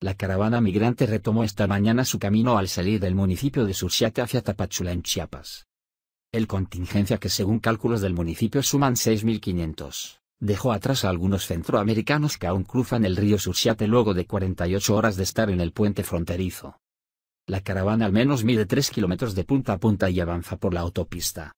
La caravana migrante retomó esta mañana su camino al salir del municipio de Surciate hacia Tapachula en Chiapas. El contingencia que según cálculos del municipio suman 6.500, dejó atrás a algunos centroamericanos que aún cruzan el río Surciate luego de 48 horas de estar en el puente fronterizo. La caravana al menos mide 3 kilómetros de punta a punta y avanza por la autopista.